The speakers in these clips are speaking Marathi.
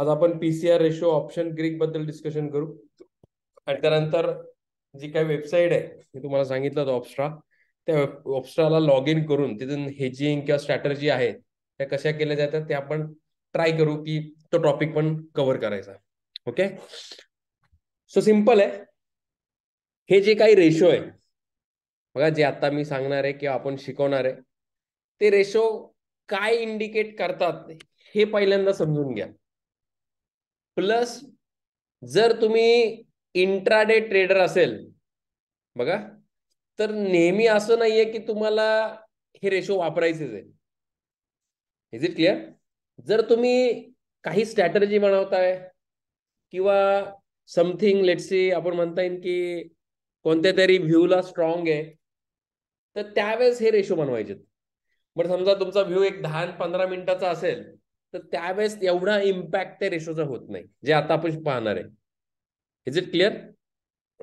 आज आपण पीसीआर रेशो ऑप्शन ग्रीक बद्दल डिस्कशन करू आणि त्यानंतर जी काही वेबसाईट आहे मी तुम्हाला सांगितलं होतं ऑप्स्ट्रा त्या ऑप्स्ट्राला लॉग इन करून तिथून हेजिंग किंवा स्ट्रॅटर्जी आहेत त्या कशा केल्या जातात ते आपण ट्राय करू की तो टॉपिक पण कव्हर करायचा ओके सो सिंपल आहे हे जे काही रेशो आहे बघा जे आता मी सांगणार आहे किंवा आपण शिकवणार आहे ते रेशो काय इंडिकेट करतात हे पहिल्यांदा समजून घ्या प्लस जर तुम्ही इंट्राडे ट्रेडर असेल बघा तर नेहमी असं नाहीये की तुम्हाला हे रेशो वापरायचेच आहे इज इट क्लिअर जर तुम्ही काही स्ट्रॅटर्जी बनवताय किंवा समथिंग लेट सी आपण म्हणता येईल की कोणत्या तरी व्ह्यूला स्ट्रॉंग आहे तर त्यावेळेस हे रेशो बनवायचे बरं समजा तुमचा व्ह्यू एक दहा पंधरा मिनिटाचा असेल तर त्यावेळेस एवढा इम्पॅक्ट त्या रेशोचा होत नाही जे आता आपण पाहणार आहे इज इट क्लिअर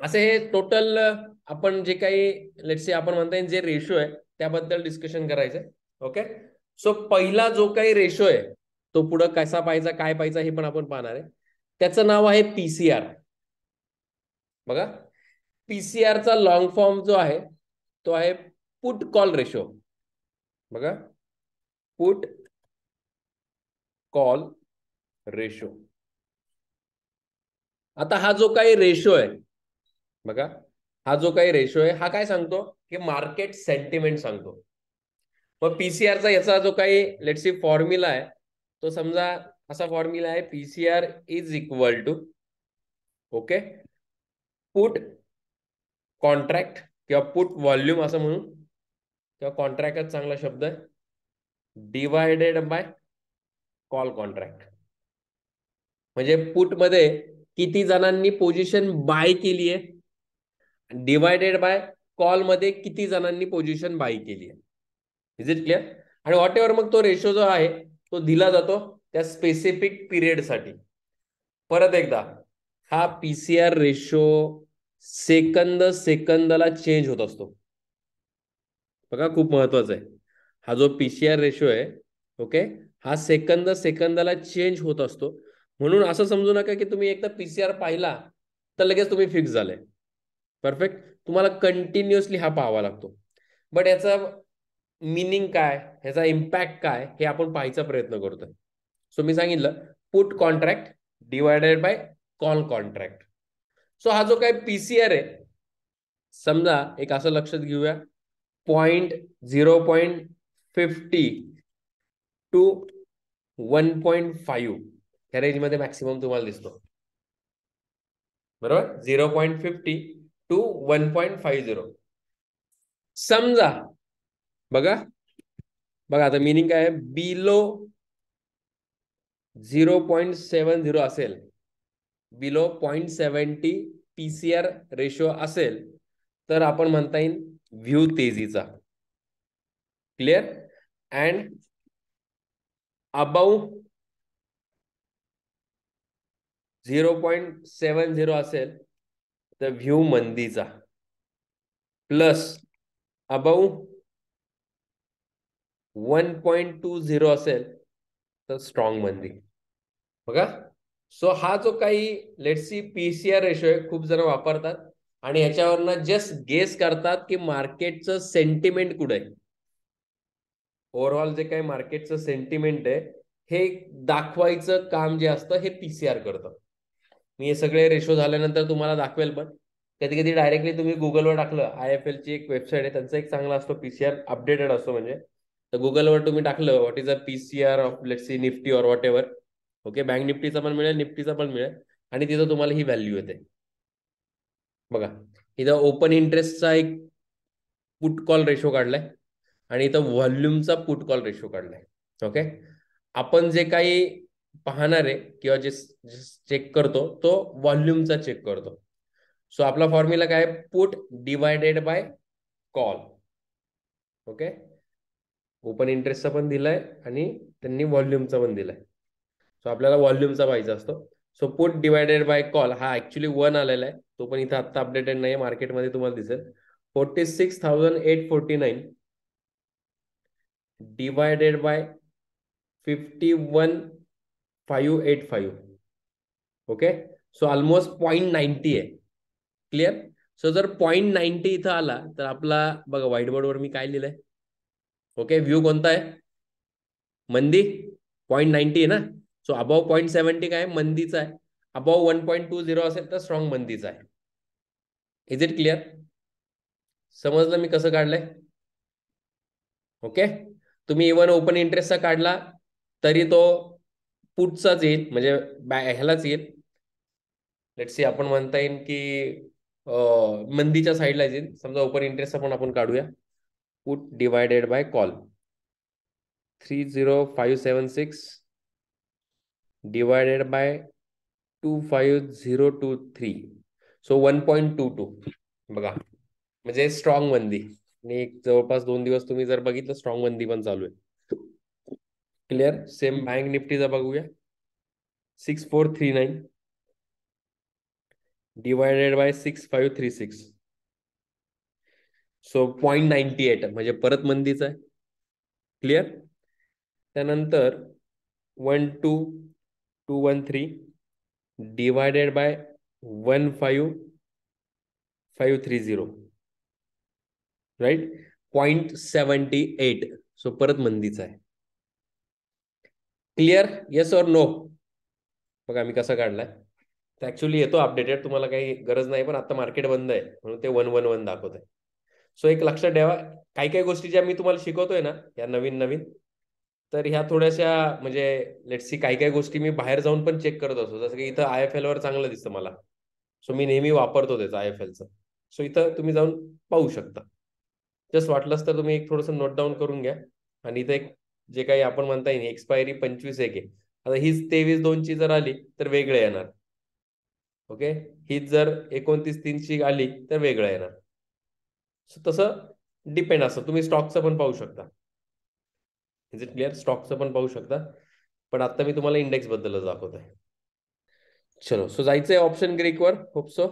असे हे टोटल आपण जे काही लेट्स आपण म्हणता येईल जे रेशो आहे त्याबद्दल डिस्कशन करायचंय ओके सो पहिला जो काही रेशो आहे तो पुढं कसा पाहिजे काय पाहिजे हे पण आपण पाहणार आहे त्याचं नाव आहे पीसीआर बघा पीसीआरचा लॉंग फॉर्म जो आहे तो आहे पुट कॉल रेशो बघा पुट कॉल रेशो आता हा जो काही रेशो आहे बघा हा जो काही रेशो आहे हा काय सांगतो की मार्केट सेंटिमेंट सांगतो मग पीसीआरचा याचा जो काही लेट्स फॉर्म्युला आहे तो समजा असा फॉर्म्युला आहे PCR is equal to okay put contract किंवा पुट व्हॉल्यूम असं म्हणून किंवा कॉन्ट्रॅक्टच चांगला शब्द आहे डिवायडेड बाय कॉल कॉन्ट्रॅक्ट म्हणजे पुटमध्ये किती जणांनी पोझिशन बाय केली आहे डिवायडेड बाय मध्ये किती जणांनी पोझिशन बाय केली आहे इज इट क्लिअर आणि वॉट एव्हर मग तो रेशो जो आहे तो दिला जातो त्या स्पेसिफिक साठी परत एकदा हा पीसीआर रेशो सेकंद सेकंदला चेंज होत असतो बघा खूप महत्वाचा आहे हा जो पीसीआर रेशो आहे ओके हा सेकंद सेकंदाला चेंज होत असतो म्हणून असं समजू नका की तुम्ही एकदा पीसीआर पाहिला तर लगेच तुम्ही फिक्स झाले परफेक्ट तुम्हाला कंटिन्युअसली हा पाहावा लागतो बट याचा मिनिंग काय ह्याचा इम्पॅक्ट काय हे आपण पाहायचा प्रयत्न करतोय सो मी सांगितलं put contract divided by call contract so हा जो काय पीसीआर आहे समजा एक असं लक्षात घेऊया point zero point fifty to one point five ह्या रेंजमध्ये मॅक्सिमम तुम्हाला दिसतो बरोबर zero point fifty to one point five zero समजा बघा बघा आता मिनिंग काय below zero point seven zero असेल below point seventy P C R ratio असेल तर आपण म्हणता येईल व्ह्यू तेजीचा clear and above zero point seven zero असेल तर व्ह्यू मंदीचा plus above one point two zero असेल तर स्ट्रॉंग मंदी बघा सो हा जो काही सी पीसीआर रेशो आहे खूप जण वापरतात आणि ह्याच्यावरनं जस्ट गेस करतात की मार्केटचं सेंटिमेंट कुठे आहे ओव्हरऑल जे काही मार्केटचं सेंटिमेंट आहे हे दाखवायचं काम जे असतं हे पीसीआर करतं मी हे सगळे रेशो झाल्यानंतर तुम्हाला दाखवेल पण कधी कधी डायरेक्टली तुम्ही गुगलवर टाकलं आय एफ एलची एक वेबसाईट आहे त्यांचा एक चांगला असतो पीसीआर अपडेटेड असतो म्हणजे तर गुगलवर तुम्ही टाकलं what is a PCR of let see Nifty or whatever okay ओके बँक निफ्टीचा पण मिळेल निफ्टीचा पण मिळेल आणि तिथं तुम्हाला ही व्हॅल्यू येते बघा इथं ओपन इंटरेस्टचा एक पुट कॉल रेशो काढलाय आणि इथं व्हॉल्युमचा पुट कॉल रेशो काढलाय ओके आपण जे काही पाहणार आहे किंवा जे चेक करतो तो व्हॉल्युमचा चेक करतो सो आपला फॉर्म्युला काय put divided by call okay open इंटरेस्टचा पण दिलाय आणि त्यांनी व्हॉल्युमचा पण दिलाय सो आपल्याला व्हॉल्युमचा पाहिजे असतो so put divided by call हा ऍक्च्युली वन आलेला आहे तो पण इथं आत्ता अपडेटेड नाही मार्केटमध्ये तुम्हाला दिसेल forty six thousand eight forty nine by fifty one five eight five okay so almost point ninety आहे क्लिअर सो जर पॉईंट नाईन्टी इथं आला तर आपला बघा व्हाईट बोर्डवर मी काय लिहिलंय ओके व्ह्यू कोणता आहे मंदी पॉईंट नाईन्टी आहे ना सो अबाव पॉईंट सेवन्टी काय मंदीचा आहे above one point two zero असेल तर स्ट्रॉंग मंदीचा आहे इज इट क्लिअर समजलं मी कसं काढलंय ओके तुम्ही इव्हन ओपन इंटरेस्टचा काढला तरी तो पुटचाच येईल म्हणजे ह्यालाच येईल लेट्स सी आपण म्हणता येईल की मंदीच्या साईडला येईल समजा ओपन इंटरेस्ट पण आपण काढूया put divided by call three zero five seven six divided by two five zero two three so one point two two बघा म्हणजे स्ट्रॉंग मंदी आणि एक जवळपास दोन दिवस तुम्ही जर बघितलं स्ट्रॉंग मंदी पण चालू आहे क्लिअर सेम बँक निफ्टीचा बघूया six four three nine divided by six five three six so point ninety eight म्हणजे परत मंदीच आहे क्लिअर त्यानंतर one two two one three divided by one five five three zero right point seventy eight so परत मंदीचा आहे क्लिअर येस और नो बघा आम्ही कसा काढलाय तर ऍक्च्युली येतो अपडेटेड तुम्हाला काही गरज नाही पण आता मार्केट बंद आहे म्हणून ते वन वन वन दाखवत आहे सो एक लक्षात ठेवा काही काही गोष्टी ज्या मी तुम्हाला शिकवतोय ना या नवीन नवीन तर ह्या थोड्याशा म्हणजे लेट्सी काही काही गोष्टी मी बाहेर जाऊन पण चेक करत असतो जसं की इथं आय एफ वर चांगलं दिसतं मला सो मी नेहमी वापरतो त्याचं आय एफ एलचं सो इथं तुम्ही जाऊन पाहू शकता जस्ट वाटलंच तर तुम्ही एक थोडस नोट डाऊन करून घ्या आणि इथे जे काही आपण म्हणता येईल एक्सपायरी पंचवीस एक आहे आता हीच तेवीस दोनची जर आली तर वेगळं येणार ओके हीच जर एकोणतीस तीनची आली तर वेगळं येणार सो तसं डिपेंड असतं तुम्ही स्टॉकचं पण पाहू शकता इज इट क्लिअर स्टॉकचं पण पाहू शकता पण आता मी तुम्हाला इंडेक्स बद्दलच दाखवत आहे चलो सो जायचंय आहे ऑप्शन वर होप सो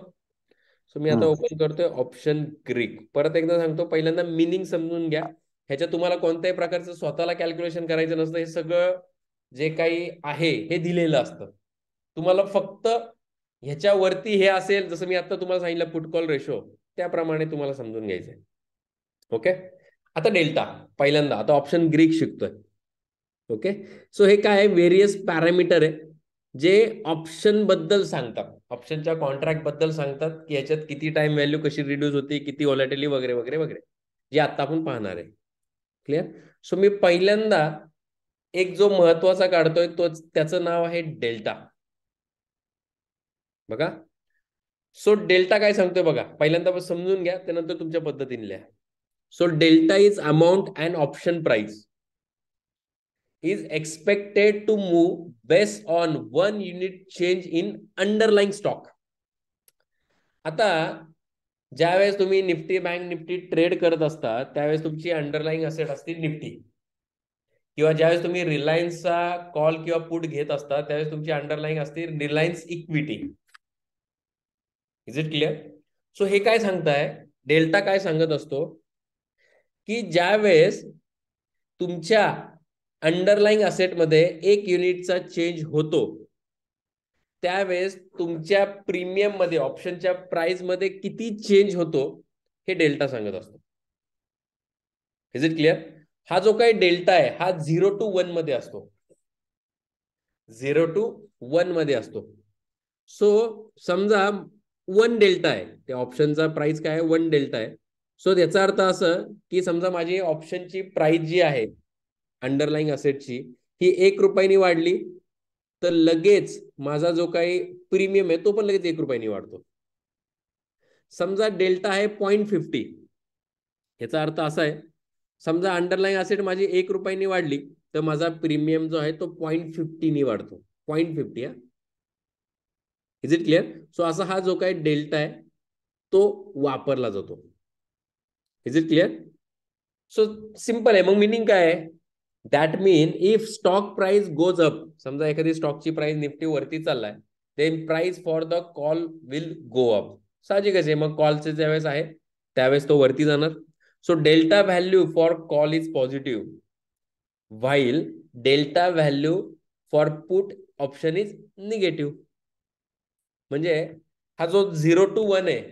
सो मी आता ओपन करतोय ऑप्शन ग्रीक परत एकदा सांगतो पहिल्यांदा मिनिंग समजून घ्या ह्याच्यात तुम्हाला कोणत्याही प्रकारचं स्वतःला कॅल्क्युलेशन करायचं नसतं हे सगळं जे काही आहे हे दिलेलं असतं तुम्हाला फक्त ह्याच्यावरती हे असेल जसं मी आता तुम्हाला सांगितलं फुटकॉल रेशो त्याप्रमाणे तुम्हाला समजून घ्यायचंय ओके आता डेल्टा पहिल्यांदा आता ऑप्शन ग्रीक शिकतोय ओके सो हे काय आहे व्हेरियस पॅरामीटर आहे जे ऑप्शन बद्दल सांगतात ऑप्शनच्या कॉन्ट्रॅक्ट बद्दल सांगतात की याच्यात किती टाइम व्हॅल्यू कशी रिड्यूस होते किती ऑलॅटेली वगैरे वगैरे वगैरे जे आता आपण पाहणार आहे क्लिअर सो मी पहिल्यांदा एक जो महत्वाचा काढतोय तो त्याचं नाव आहे डेल्टा बघा सो डेल्टा काय सांगतोय बघा पहिल्यांदा समजून घ्या त्यानंतर तुमच्या पद्धतीने लिहा so delta is amount and option price is expected to move based on one unit change in underlying stock आता ज्यावेळेस तुम्ही निफ्टी बँक निफ्टी ट्रेड करत असता त्यावेळेस तुमची अंडरलाईंग असेट असतील निफ्टी किंवा ज्यावेळेस तुम्ही रिलायन्सचा कॉल किंवा पुट घेत असता त्यावेळेस तुमची अंडरलाईंग असतील Reliance equity is it clear so हे काय सांगताय डेल्टा काय सांगत असतो की ज्यावेळेस तुमच्या अंडरलाईंग असेटमध्ये एक युनिटचा चेंज होतो त्यावेळेस तुमच्या प्रीमियम मध्ये ऑप्शनच्या प्राइस मध्ये किती चेंज होतो हे डेल्टा सांगत असतो इज इट क्लिअर हा जो काही डेल्टा आहे हा झिरो टू वन मध्ये असतो झिरो टू वन मध्ये असतो सो समजा वन डेल्टा आहे त्या ऑप्शनचा प्राइस काय आहे वन डेल्टा आहे सो त्याचा अर्थ असं की समजा माझी ऑप्शनची प्राइस जी आहे अंडरलाईंग असेटची ही एक रुपयानी वाढली तर लगेच माझा जो काही प्रीमियम आहे तो पण लगेच एक रुपयानी वाढतो समजा डेल्टा आहे पॉईंट फिफ्टी याचा अर्थ असा आहे समजा अंडरलाईंग असेट माझी एक रुपयानी वाढली तर माझा प्रीमियम जो आहे तो पॉईंट फिफ्टीनी वाढतो पॉईंट फिफ्टी हा इज इट क्लिअर सो असा हा जो काही डेल्टा आहे तो वापरला जातो is it clear so simple आहे मग मिनिंग काय आहे that mean if stock price goes up समजा एखादी स्टॉकची प्राइस निफ्टी वरती चाललाय then price for the call will go up साहजिकच आहे मग कॉलचे ज्यावेळेस आहे त्यावेळेस तो वरती जाणार so delta value for call is positive while delta value for put option is negative म्हणजे हा जो झिरो टू वन आहे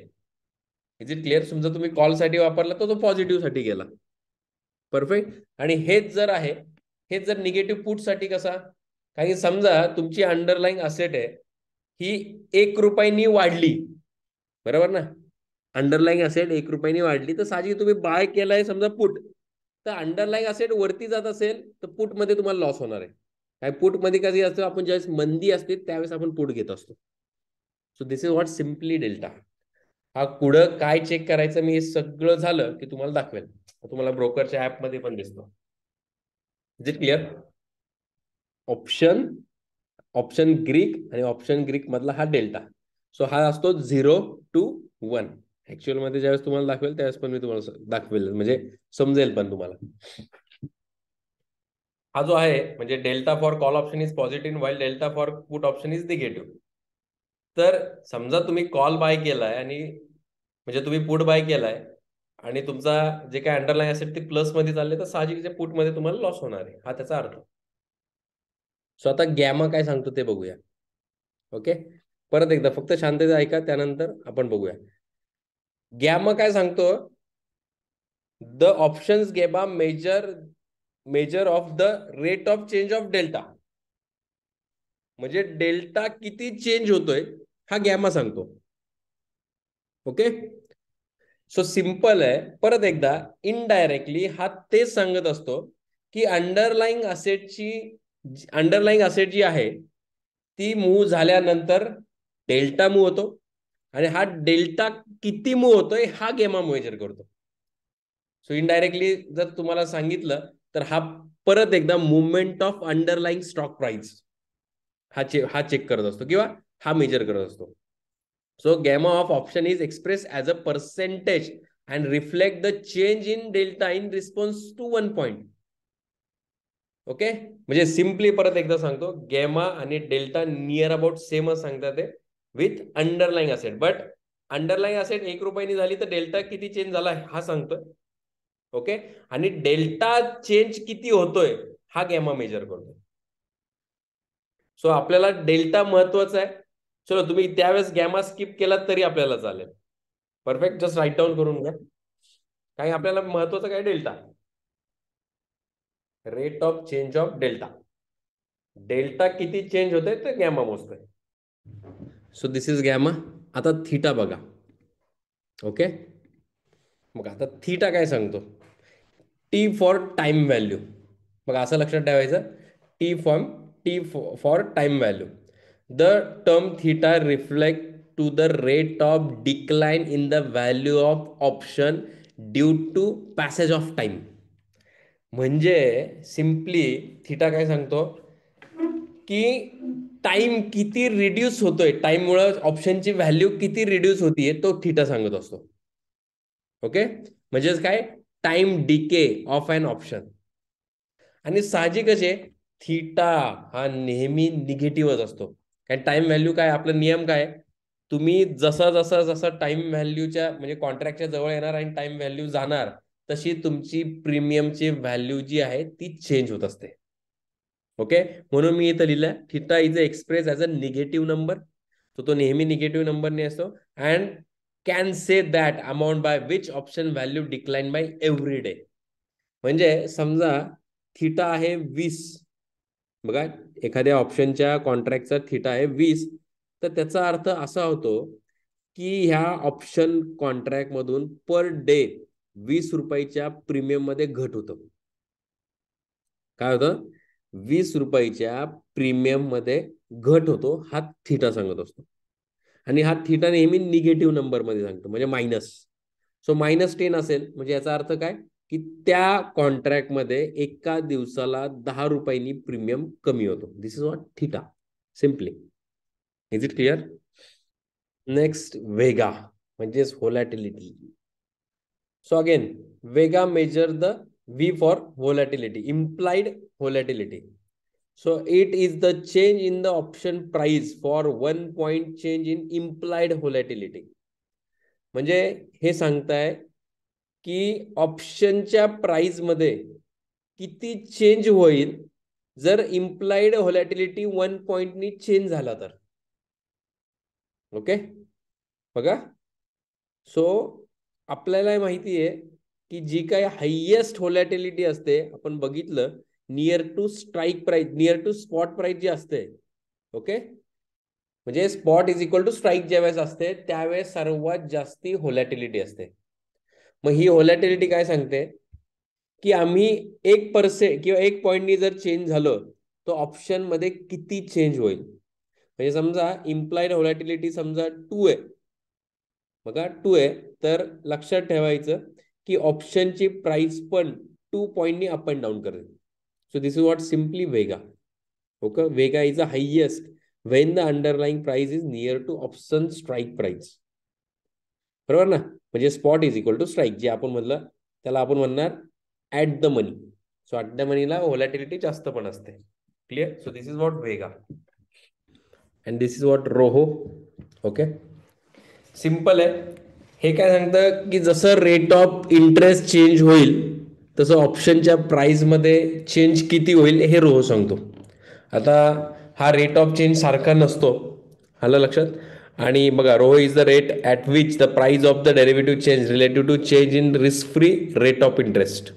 इज इट क्लिअर समजा तुम्ही कॉलसाठी वापरला तर तो पॉझिटिव्ह साठी गेला परफेक्ट आणि हेच जर आहे हेच जर निगेटिव्ह पुटसाठी कसा कारण समजा तुमची अंडरलाईन असेट आहे ही एक रुपयानी वाढली बरोबर ना अंडरलाईन असेट एक रुपयानी वाढली तर साजी तुम्ही बाय केलाय समजा पुट तर अंडरलाईन असेट वरती जात असेल तर पुटमध्ये तुम्हाला लॉस होणार आहे काय पुटमध्ये कधी असतो आपण ज्यावेळेस मंदी असते त्यावेळेस आपण पुट घेत असतो so this is what simply delta हा कुड काय चेक करायचं मी हे सगळं झालं की तुम्हाला दाखवेल तुम्हाला ब्रोकरच्या ऍपमध्ये पण दिसतो is it clear option option Greek आणि ऑप्शन ग्रीक मधला हा डेल्टा सो हा असतो झिरो टू वन ऍक्च्युअल मध्ये ज्यावेळेस तुम्हाला दाखवेल त्यावेळेस पण मी तुम्हाला दाखवेल म्हणजे समजेल पण तुम्हाला हा जो आहे म्हणजे delta for call option is positive while delta for put option is negative तर समजा तुम्ही कॉल बाय केलाय आणि म्हणजे तुम्ही पुट बाय केलाय आणि तुमचा जे काय अंडरलाईन असेल ते प्लस मध्ये चालले तर साहजिक पुट मध्ये तुम्हाला लॉस होणार आहे हा त्याचा अर्थ सो आता गॅमा काय सांगतो ते बघूया ओके परत एकदा फक्त शांतता ऐका त्यानंतर आपण बघूया गॅमा काय सांगतो the options gamma measure measure of the rate of change of delta म्हणजे डेल्टा किती चेंज होतोय हा गॅमा सांगतो ओके सो सिम्पल आहे परत एकदा इनडायरेक्टली हा तेच सांगत असतो की अंडरलाईंग असेटची अंडरलाईंग असेट जी आहे ती मूव झाल्यानंतर डेल्टा मूव होतो आणि हा डेल्टा किती मूव होतोय हा गेमा मेजर करतो सो इनडायरेक्टली जर तुम्हाला सांगितलं तर हा परत एकदा movement of underlying stock price हा चे हा चेक करत असतो किंवा हा मेजर करत असतो so gamma of option is express as a percentage and reflect the change in delta in response to one point okay म्हणजे सिम्पली परत एकदा सांगतो गॅमा आणि डेल्टा नियर अबाउट सेमच सांगतात ते with underlying asset but underlying asset एक रुपयानी झाली तर डेल्टा किती चेंज झाला हा सांगतोय ओके आणि डेल्टा चेंज किती होतोय हा गॅमा मेजर करतोय सो आपल्याला डेल्टा महत्वाचा आहे चलो तुम्ही त्यावेळेस गॅमा स्किप केलात तरी आपल्याला चालेल परफेक्ट जस्ट राईट डाऊन करून घ्या काही आपल्याला महत्वाचं काय delta rate of change of delta delta किती चेंज होते ते गॅमा मोजतोय सो दिस इज गॅमा आता थीटा बघा ओके मग आता थीटा काय सांगतो टी फॉर टाइम व्हॅल्यू मग असं लक्षात ठेवायचं T form T for time value the term theta reflect to the rate of decline in the value of option due to passage of time म्हणजे सिम्पली थिटा काय सांगतो की टाइम किती रिड्यूस होतोय मुळे ऑप्शनची व्हॅल्यू किती रिड्यूस होतीये तो थिटा सांगत असतो ओके म्हणजेच काय time decay of an option आणि साहजिकच आहे थिटा हा नेहमी निगेटिव्हच असतो आणि टाइम व्हॅल्यू काय आपलं नियम काय तुम्ही जसं जसं जसं टाइम व्हॅल्यूच्या म्हणजे कॉन्ट्रॅक्टच्या जवळ येणार आणि टाइम व्हॅल्यू जाणार तशी तुमची प्रीमियमची व्हॅल्यू जी आहे ती चेंज होत असते ओके म्हणून मी इथं लिहिलं theta is a express as a negative number तो तो नेहमी निगेटिव्ह नंबरने असतो and can say that amount by which option value decline by every day म्हणजे समजा थिटा आहे वीस बघा एखाद्या ऑप्शनच्या कॉन्ट्रॅक्टचा थिटा आहे वीस तर त्याचा अर्थ असा होतो की ह्या ऑप्शन कॉन्ट्रॅक्ट मधून पर डे वीस रुपयाच्या प्रीमियम मध्ये घट होत काय होतं वीस रुपयाच्या प्रीमियम मध्ये घट होतो हा थिटा सांगत असतो आणि हा थिटा नेहमी निगेटिव्ह मध्ये सांगतो म्हणजे मायनस सो मायनस टेन असेल म्हणजे याचा अर्थ काय की त्या कॉन्ट्रॅक्टमध्ये एका दिवसाला दहा रुपयांनी प्रीमियम कमी होतो this is what theta simply is it clear next vega म्हणजेच volatility so again vega measure the V for volatility implied volatility so it is the change in the option price for one point change in implied volatility म्हणजे हे सांगताय की ऑप्शनच्या प्राईजमध्ये किती चेंज होईल जर इम्प्लाइड होलॅटिलिटी वन पॉइंटनी चेंज झाला तर ओके बघा सो आपल्याला माहिती आहे की जी काही हायेस्ट होलॅटिलिटी असते आपण बघितलं near to strike price near to spot price जी असते ओके म्हणजे spot is equal to strike ज्यावेळेस असते त्यावेळेस सर्वात जास्ती होलॅटिलिटी असते मग ही होलॅटिलिटी काय सांगते की आम्ही एक पर्से किंवा एक पॉईंटनी जर चेंज झालो ऑप्शन मध्ये किती चेंज होईल म्हणजे समजा इम्प्लाइड होलॅटिलिटी समजा टू आहे बघा टू आहे तर लक्षात ठेवायचं की ऑप्शनची प्राइस पण टू पॉईंटनी अप अँड डाऊन करेल so this is what simply vega okay vega is a highest when the underlying price is near to option strike price बरोबर ना म्हणजे spot is equal to strike जे आपण म्हटलं त्याला आपण म्हणणार at the money so at the मनीला व्हॉलॅटिलिटी जास्त पण असते clear so this is what vega and this is what रोहो ओके सिम्पल आहे हे काय सांगतं की जसं रेट ऑफ इंटरेस्ट चेंज होईल तसं ऑप्शनच्या प्राईजमध्ये चेंज किती होईल हे रोहो सांगतो आता हा रेट ऑफ चेंज सारखा नसतो आलं लक्षात आणि बघा rho is the rate at which the price of the derivative change relative to change in risk free rate of interest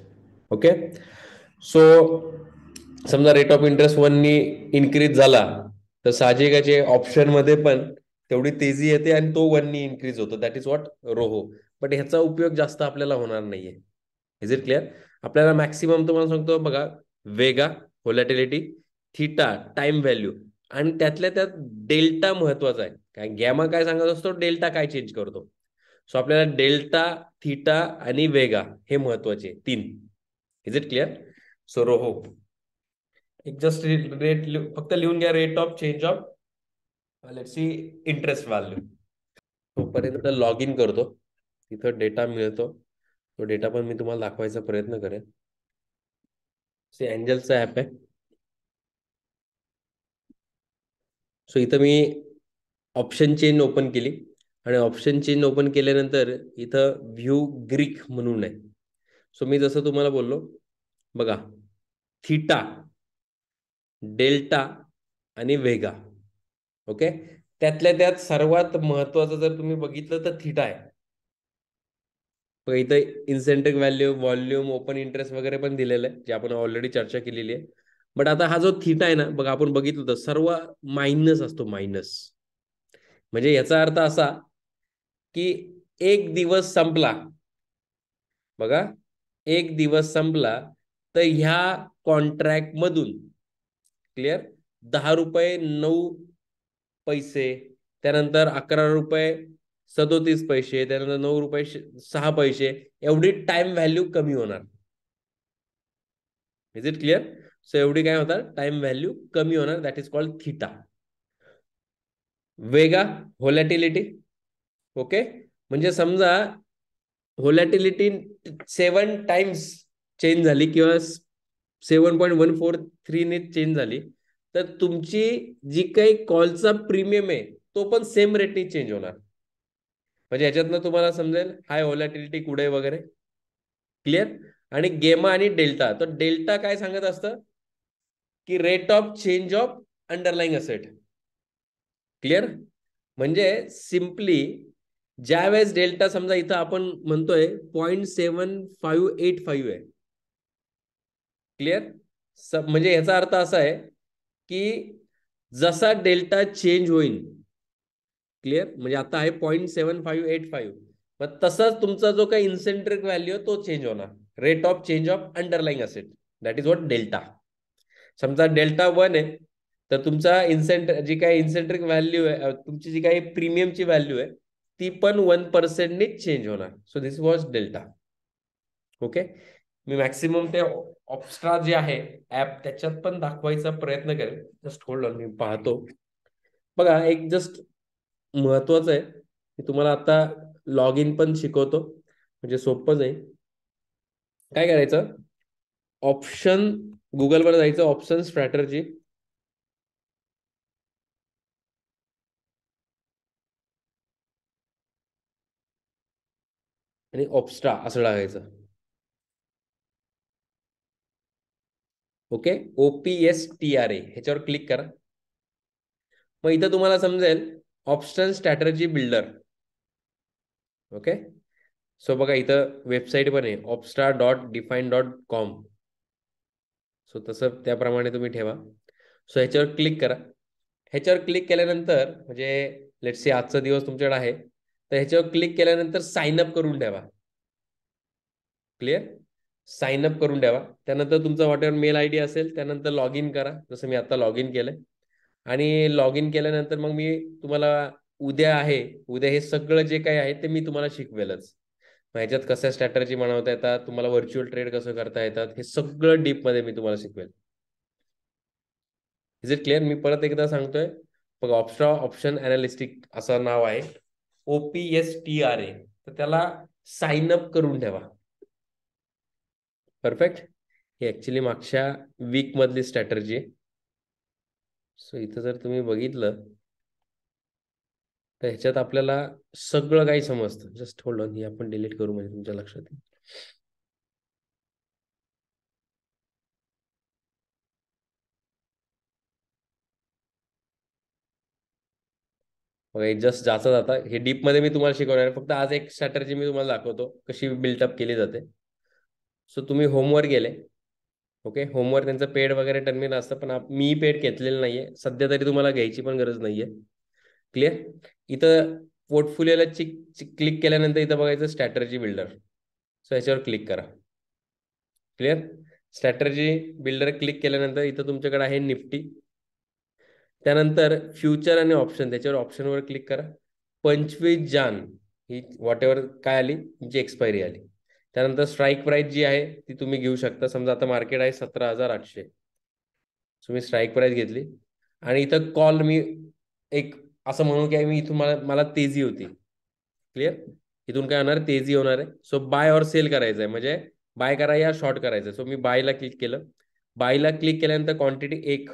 okay so समजा रेट ऑफ इंटरेस्ट वननी इन्क्रीज झाला तर ऑप्शन ऑप्शनमध्ये पण तेवढी तेजी येते आणि तो वननी इन्क्रीज होतो that is what rho but ह्याचा उपयोग जास्त आपल्याला होणार नाहीये इज इट क्लिअर आपल्याला मॅक्सिमम तुम्हाला सांगतो बघा vega volatility theta time value आणि त्यातल्या त्यात डेल्टा महत्वाचा आहे काय गॅमा काय सांगत असतो डेल्टा काय चेंज करतो सो आपल्याला डेल्टा थिटा आणि वेगा हे महत्वाचे तीन इज इट क्लिअर सो रोहो एक जस्ट रेट फक्त लिहून घ्या rate of change of let see interest value पर्यंत लॉग इन करतो तिथं डेटा मिळतो तो डेटा पण मी तुम्हाला दाखवायचा प्रयत्न करेन सी अँजलचा ऍप आहे सो इथं मी ऑप्शन चेन ओपन केली आणि ऑप्शन चेन ओपन केल्यानंतर इथं व्ह्यू ग्रीक म्हणून आहे सो मी जसं तुम्हाला बोललो बघा थीटा डेल्टा आणि वेगा ओके त्यातल्या त्यात सर्वात महत्वाचं जर तुम्ही बघितलं तर थिटा आहे बघा इथं intrinsic value volume open interest वगैरे पण दिलेलं आहे जे आपण ऑलरेडी चर्चा केलेली आहे बट आता हा जो थिटा आहे ना बघा आपण बघितलं तर सर्व मायनस असतो मायनस म्हणजे याचा अर्थ असा की एक दिवस संपला बघा एक दिवस संपला तर ह्या कॉन्ट्रॅक्ट मधून क्लिअर दहा रुपये नऊ पैसे त्यानंतर अकरा रुपये सदोतीस पैसे त्यानंतर नऊ रुपये सहा पैसे एवढी टाइम व्हॅल्यू कमी होणार इज इट क्लिअर सो एवढी काय होणार टाइम व्हॅल्यू कमी होणार that is called theta vega volatility okay म्हणजे समजा होलॅटिलिटी सेवन टाइम्स चेंज झाली किंवा सेवन पॉईंट वन फोर थ्रीने चेंज झाली तर तुमची जी काही कॉलचा प्रीमियम आहे तो पण सेम रेटने चेंज होणार म्हणजे याच्यातनं तुम्हाला समजेल हाय होलॅटिलिटी कुठे वगैरे क्लिअर आणि गेमा आणि डेल्टा तर डेल्टा काय सांगत असतं की rate of change of underlying asset clear म्हणजे सिम्पली वेळेस डेल्टा समजा इथं आपण म्हणतोय point seven five eight five आहे क्लिअर म्हणजे याचा अर्थ असा आहे की जसा डेल्टा चेंज होईल क्लिअर म्हणजे आता आहे point seven five eight five मग तसाच तुमचा जो काही इन्सेंट्रिक व्हॅल्यू तो चेंज होणार rate of change of underlying asset that is what delta समजा डेल्टा वन आहे तर तुमचा इन्सेंट जी काही इन्सेंट्रिक व्हॅल्यू आहे तुमची जी काही प्रीमियमची व्हॅल्यू आहे ती पण वन पर्सेंटने चेंज होणार so this was delta okay मी मॅक्सिमम ते ऑप्स्ट्रा जे आहे ऍप त्याच्यात पण दाखवायचा प्रयत्न करेल जस्ट होल्ड ऑन मी पाहतो बघा एक जस्ट महत्वाचं आहे की तुम्हाला आता लॉग इन पण शिकवतो म्हणजे सोपं जाईल काय करायचं ऑप्शन गुगलवर जायचं ऑप्शन स्ट्रॅटर्जी आणि ऑप्स्ट्रा असं लागायचं okay S T R A ह्याच्यावर क्लिक करा मग इथं तुम्हाला समजेल option strategy builder okay so बघा इथं वेबसाईट पण आहे Opstra dot define dot com so तसं त्याप्रमाणे तुम्ही ठेवा सो ह्याच्यावर क्लिक करा ह्याच्यावर क्लिक केल्यानंतर म्हणजे लेट्स सी आजचा दिवस तुमच्याकडे आहे तर ह्याच्यावर क्लिक केल्यानंतर साइन अप करून द्यावा क्लिअर साइन अप करून द्यावा त्यानंतर तुमचा व्हॉटर मेल आय डी असेल त्यानंतर लॉग इन करा जसं मी आता लॉग इन केलंय आणि लॉग इन केल्यानंतर मग मी तुम्हाला उद्या आहे उद्या हे सगळं जे काही आहे ते मी तुम्हाला शिकवेलच मग ह्याच्यात कशा स्ट्रॅटर्जी बनवता येतात तुम्हाला व्हर्च्युअल ट्रेड कसं करता येतात हे सगळं डीपमध्ये मी तुम्हाला शिकवेल इज इट क्लिअर मी परत एकदा सांगतोय बघा ऑप्स्ट्रा ऑप्शन अनालिस्टिक असं नाव आहे ओपीएस टी आर ए तर त्याला साइन अप करून ठेवा परफेक्ट हे ऍक्च्युली मागच्या वीक मधली स्ट्रॅटर्जी आहे सो इथं जर तुम्ही बघितलं तर ह्याच्यात आपल्याला सगळं काही समजतं जस्ट होल्ड ऑन हे आपण डिलीट करू म्हणजे तुमच्या लक्षात येईल जस्ट जाता जाता हे डीप मध्ये मी तुम्हाला शिकवणार फक्त आज एक स्ट्रॅटर्जी मी तुम्हाला दाखवतो कशी बिल्टअप केली जाते सो तुम्ही होमवर्क गेले ओके होमवर्क त्यांचं पेड वगैरे टर्मिन असतं पण मी पेड घेतलेलं नाहीये सध्या तरी तुम्हाला घ्यायची पण गरज नाहीये क्लिअर इथं पोर्टफोलिओला क्लिक केल्यानंतर इथं बघायचं स्ट्रॅटर्जी बिल्डर सो ह्याच्यावर क्लिक करा क्लिअर स्ट्रॅटर्जी बिल्डर क्लिक केल्यानंतर इथं तुमच्याकडे आहे निफ्टी त्यानंतर फ्युचर आणि ऑप्शन त्याच्यावर ऑप्शनवर क्लिक करा पंचवीस जान ही व्हॉट एव्हर काय आली जी एक्सपायरी आली त्यानंतर स्ट्राईक प्राईस जी आहे ती तुम्ही घेऊ शकता समजा आता मार्केट आहे सतरा हजार आठशे तुम्ही स्ट्राईक प्राइस घेतली आणि इथं कॉल मी एक असं म्हणू की मी इथून मला मला तेजी होती क्लिअर इथून काय होणार तेजी होणार आहे सो बाय ऑर सेल करायचं आहे म्हणजे बाय करा शॉर्ट करायचं सो मी बायला क्लिक केलं बायला क्लिक केल्यानंतर क्वांटिटी एक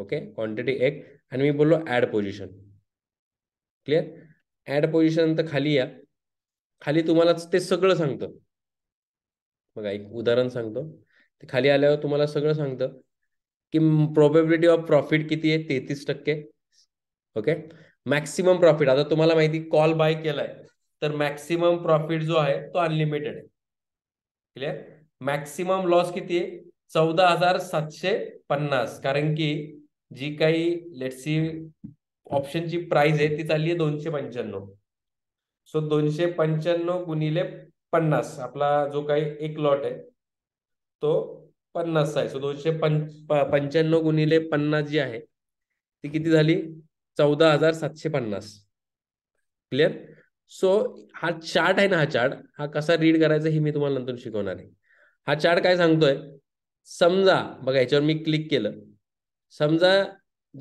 ओके क्वांटिटी एक आणि मी बोललो add position clear add position तर खाली या खाली तुम्हाला ते सगळं सांगतं बघा एक उदाहरण सांगतो ते खाली आल्यावर तुम्हाला सगळं सांगतं की प्रोबेबिलिटी ऑफ प्रॉफिट किती आहे तेहतीस टक्के ओके मॅक्सिमम प्रॉफिट आता तुम्हाला माहिती कॉल बाय केलाय तर मॅक्सिमम प्रॉफिट जो आहे तो अनलिमिटेड आहे क्लिअर मॅक्सिमम लॉस किती आहे चौदा हजार सातशे पन्नास कारण की जी काही लेटसी ऑप्शनची प्राइस आहे ती चालली आहे दोनशे पंच्याण्णव सो दोनशे पंच्याण्णव गुणिले पन्नास आपला जो काही एक लॉट आहे तो पन्नास आहे सो दोनशे पंच्याण्णव गुणिले पन्नास जी आहे ती किती झाली चौदा हजार सातशे पन्नास क्लिअर सो हा चार्ट आहे ना हा चार्ट हा कसा रीड करायचा हे मी तुम्हाला नंतर शिकवणार आहे हा चार्ट काय सांगतोय समजा बघा याच्यावर मी क्लिक केलं समजा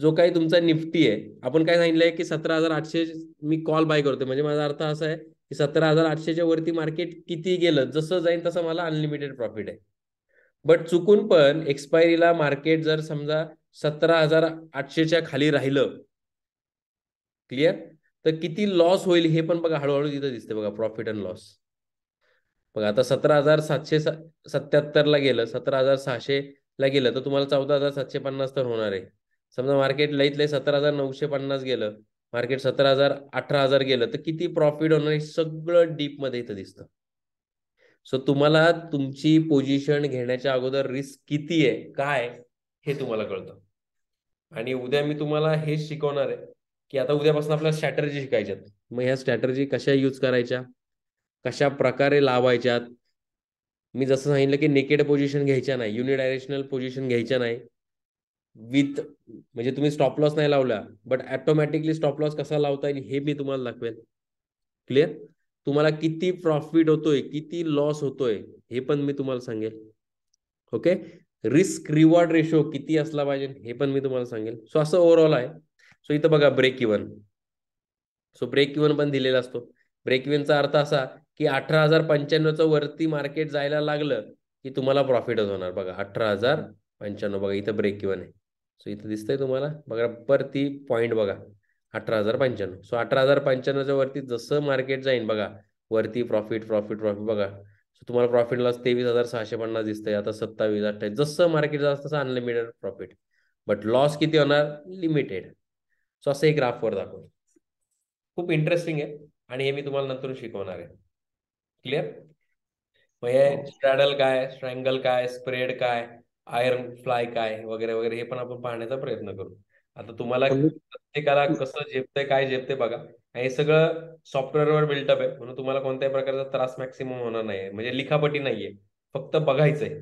जो काही तुमचा निफ्टी आहे आपण काय सांगितलंय की सतरा हजार आठशे मी कॉल बाय करतो म्हणजे माझा अर्थ असा आहे की सतरा हजार आठशेच्या वरती मार्केट किती गेलं जसं जाईल तसं मला अनलिमिटेड प्रॉफिट आहे बट चुकून पण एक्सपायरीला मार्केट जर समजा सतरा हजार आठशेच्या खाली राहिलं क्लिअर तर किती लॉस होईल हे पण बघा हळूहळू तिथं दिसते बघा प्रॉफिट अँड लॉस बघा आता सतरा हजार सातशे सत्याहत्तरला गेलं सतरा हजार सहाशे ला गेलं तर तुम्हाला चौदा हजार सातशे पन्नास तर होणार आहे समजा मार्केट लईत लई सतरा हजार नऊशे पन्नास गेलं मार्केट सतरा हजार अठरा हजार गेलं तर किती प्रॉफिट होणार हे सगळं डीपमध्ये इथं दिसतं सो तुम्हाला तुमची पोझिशन घेण्याच्या अगोदर रिस्क किती आहे काय हे तुम्हाला कळतं आणि उद्या मी तुम्हाला हेच शिकवणार आहे की आता उद्यापासून आपल्याला स्ट्रॅटर्जी शिकायच्यात मग ह्या स्ट्रॅटर्जी कशा युज करायच्या कशा प्रकारे लावायच्यात मी जसं सांगितलं की नेकेड पोझिशन घ्यायच्या नाही युनिडायरेक्शनल पोझिशन घ्यायच्या नाही विथ म्हणजे तुम्ही स्टॉप लॉस नाही लावला बट ॲटोमॅटिकली स्टॉप लॉस कसा लावता येईल हे मी तुम्हाला दाखवेल क्लिअर तुम्हाला किती प्रॉफिट होतोय किती लॉस होतोय हे पण मी तुम्हाला सांगेल ओके रिस्क रिवॉर्ड रेशो किती असला पाहिजे हे पण मी तुम्हाला सांगेल सो असं ओव्हरऑल आहे सो इथं बघा break even so break even पण दिलेला असतो ब्रेक इव्हनचा अर्थ असा की अठरा हजार पंच्याण्णवचं वरती मार्केट जायला लागलं की तुम्हाला प्रॉफिटच होणार बघा अठरा हजार पंच्याण्णव बघा इथं ब्रेक इवन आहे सो इथं दिसतंय तुम्हाला बघा परती पॉईंट बघा अठरा हजार पंच्याण्णव सो अठरा हजार पंच्याण्णवच्या वरती जसं मार्केट जाईन बघा वरती प्रॉफिट प्रॉफिट प्रॉफिट बघा सो तुम्हाला प्रॉफिट लॉस तेवीस हजार सहाशे पन्नास दिसतंय आता सत्तावीस अठ्ठावीस जसं मार्केट जास्त तसं अनलिमिटेड प्रॉफिट बट लॉस किती होणार लिमिटेड सो असं एक ग्राफवर दाखवतो खूप इंटरेस्टिंग आहे आणि हे मी तुम्हाला नंतर शिकवणार आहे क्लिअर मग हे स्ट्रॅडल हो. काय स्ट्रँगल काय स्प्रेड काय आयर्न फ्लाय काय वगैरे वगैरे हे पण आपण पाहण्याचा प्रयत्न करू आता तुम्हाला प्रत्येकाला कसं झेपते काय झेपते बघा हे सगळं सॉफ्टवेअरवर बिल्टअप आहे म्हणून तुम्हाला कोणत्याही प्रकारचा त्रास मॅक्सिमम होणार नाही म्हणजे लिखापटी नाहीये फक्त बघायचंय